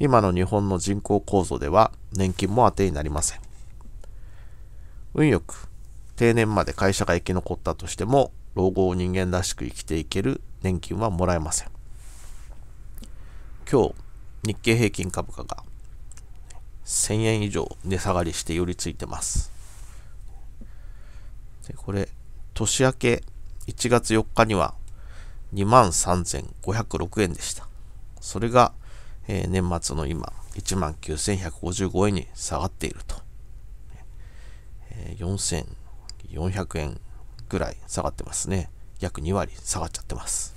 今の日本の人口構造では年金も当てになりません。運よく定年まで会社が生き残ったとしても老後を人間らしく生きていける年金はもらえません。今日、日経平均株価が1000円以上値下がりして寄りついてます。でこれ、年明け1月4日には2万3506円でした。それがえー、年末の今、19,155円に下がっていると。えー、4,400円ぐらい下がってますね。約2割下がっちゃってます。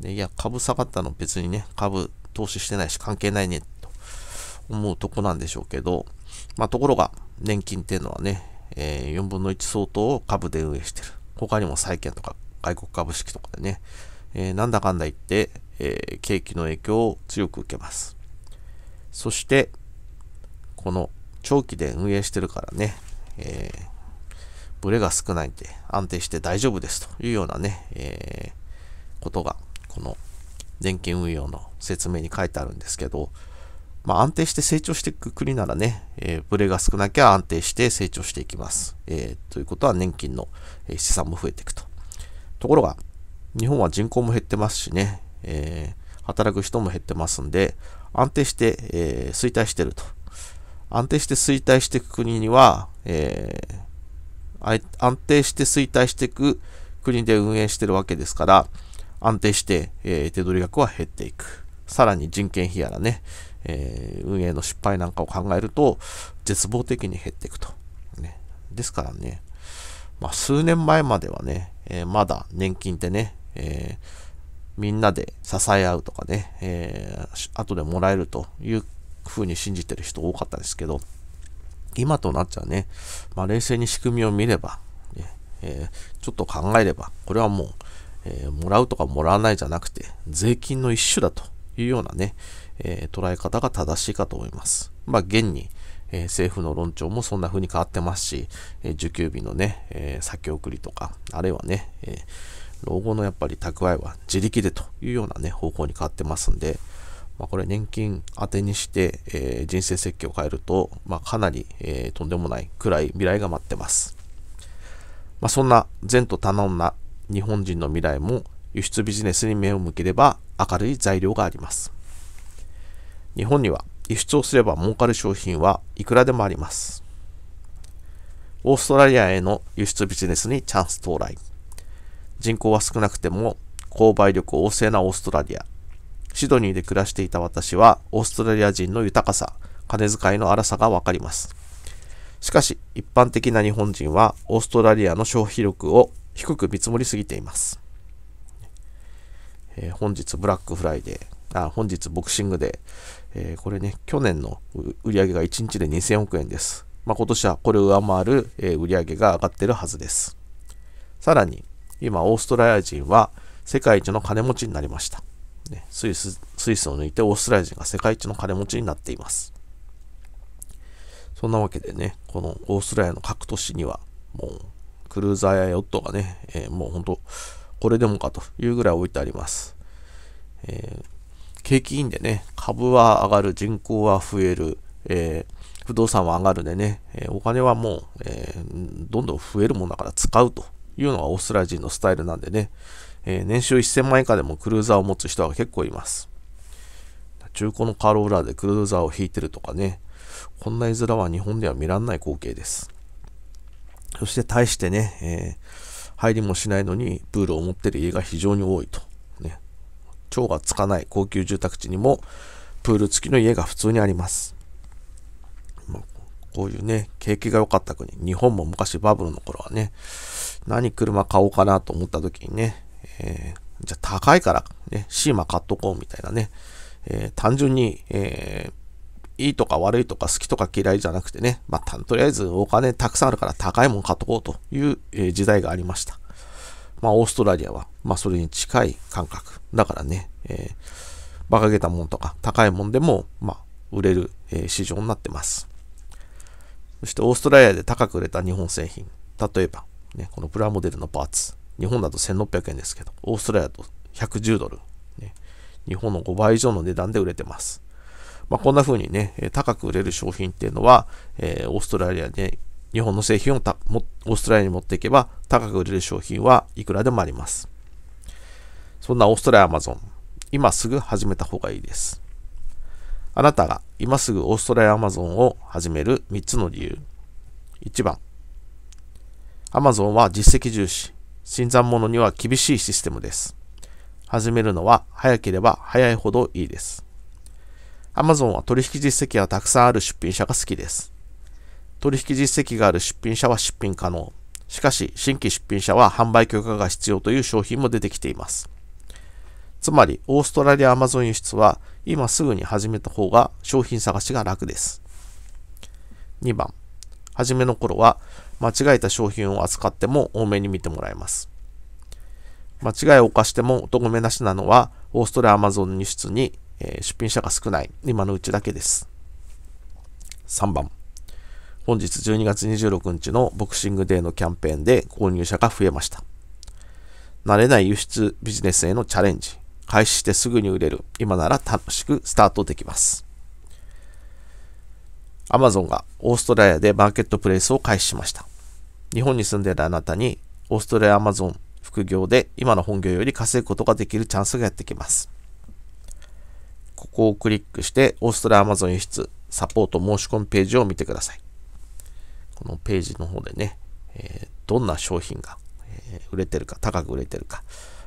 で、いや、株下がったの別にね、株投資してないし関係ないね、と思うとこなんでしょうけど、まあ、ところが、年金っていうのはね、えー、4分の1相当を株で運営してる。他にも債券とか外国株式とかでね、えー、なんだかんだ言って、えー、景気の影響を強く受けます。そして、この長期で運営してるからね、えー、ブレが少ないんで安定して大丈夫ですというようなね、えー、ことが、この年金運用の説明に書いてあるんですけど、まあ、安定して成長していく国ならね、えー、ブレが少なきゃ安定して成長していきます。えー、ということは年金の資産も増えていくと。ところが、日本は人口も減ってますしね、えー、働く人も減ってますんで、安定して、えー、衰退してると。安定して衰退していく国には、えー、安定して衰退していく国で運営してるわけですから、安定して、えー、手取り額は減っていく。さらに人件費やらね、えー、運営の失敗なんかを考えると、絶望的に減っていくと。ね、ですからね、まあ、数年前まではね、えー、まだ年金ってね、えみんなで支え合うとかね、えー、後でもらえるという風に信じてる人多かったですけど、今となっちゃうね、まあ、冷静に仕組みを見れば、ねえー、ちょっと考えれば、これはもう、えー、もらうとかもらわないじゃなくて、税金の一種だというようなね、えー、捉え方が正しいかと思います。まあ、現に、え政府の論調もそんな風に変わってますし、え受給日のね、え先送りとか、あるいはね、えー老後のやっぱり蓄えは自力でというようなね、方向に変わってますんで、まあ、これ年金当てにして、えー、人生設計を変えると、まあ、かなり、えー、とんでもないくらい未来が待ってます。まあ、そんな前途多難な日本人の未来も輸出ビジネスに目を向ければ明るい材料があります。日本には輸出をすれば儲かる商品はいくらでもあります。オーストラリアへの輸出ビジネスにチャンス到来。人口は少なくても購買力旺盛なオーストラリア。シドニーで暮らしていた私は、オーストラリア人の豊かさ、金遣いの荒さがわかります。しかし、一般的な日本人は、オーストラリアの消費力を低く見積もりすぎています。えー、本日ブラックフライデー、あ、本日ボクシングデー、えー、これね、去年の売り上げが1日で2000億円です。まあ、今年はこれを上回る、えー、売り上げが上がってるはずです。さらに、今、オーストラリア人は世界一の金持ちになりました。ね、スイス、スイスを抜いてオーストラリア人が世界一の金持ちになっています。そんなわけでね、このオーストラリアの各都市には、もう、クルーザーやヨットがね、えー、もう本当、これでもかというぐらい置いてあります。えー、景気いいんでね、株は上がる、人口は増える、えー、不動産は上がるでね、えお金はもう、えどんどん増えるもんだから使うというのがオーストラリア人のスタイルなんでね、えー、年収1000万以下でもクルーザーを持つ人が結構います。中古のカローラーでクルーザーを引いてるとかね、こんな絵面は日本では見らんない光景です。そして対してね、えー、入りもしないのにプールを持ってる家が非常に多いと。ね、蝶がつかない高級住宅地にもプール付きの家が普通にあります。こういうね、景気が良かった国、日本も昔バブルの頃はね、何車買おうかなと思った時にね、えー、じゃあ高いからね、シーマ買っとこうみたいなね、えー、単純に、えー、いいとか悪いとか好きとか嫌いじゃなくてね、まあ、とりあえずお金たくさんあるから高いもん買っとこうという、え時代がありました。まあ、オーストラリアは、まあ、それに近い感覚。だからね、えー、馬鹿げたもんとか高いもんでも、まあ、売れる、え市場になってます。そしてオーストラリアで高く売れた日本製品。例えば、ね、このプラモデルのパーツ。日本だと1600円ですけど、オーストラリアだと110ドル。ね、日本の5倍以上の値段で売れてます。まあ、こんな風にね、高く売れる商品っていうのは、えー、オーストラリアで、日本の製品をたもオーストラリアに持っていけば、高く売れる商品はいくらでもあります。そんなオーストラリアアマゾン、今すぐ始めた方がいいです。あなたが今すぐオーストラリアアマゾンを始める3つの理由。1番、Amazon は実績重視、新参者には厳しいシステムです。始めるのは早ければ早いほどいいです。Amazon は取引実績がたくさんある出品者が好きです。取引実績がある出品者は出品可能。しかし、新規出品者は販売許可が必要という商品も出てきています。つまり、オーストラリアアマゾン輸出は今すぐに始めた方が商品探しが楽です。2番、初めの頃は間違えた商品を扱っても多めに見てもらえます。間違いを犯してもおとめなしなのは、オーストラリアアマゾン輸出に出品者が少ない今のうちだけです。3番。本日12月26日のボクシングデーのキャンペーンで購入者が増えました。慣れない輸出ビジネスへのチャレンジ。開始してすぐに売れる。今なら楽しくスタートできます。アマゾンがオーストラリアでマーケットプレイスを開始しました。日本に住んでいるあなたに、オーストラリアアマゾン副業で今の本業より稼ぐことができるチャンスがやってきます。ここをクリックして、オーストラリアアマゾン輸出サポート申し込みページを見てください。このページの方でね、えー、どんな商品が、えー、売れてるか、高く売れてるか、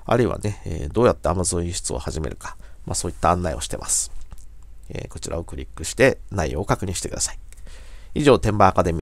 あるいはね、えー、どうやって Amazon 輸出を始めるか、まあ、そういった案内をしてます。こちらをクリックして内容を確認してください。以上、天馬アカデミー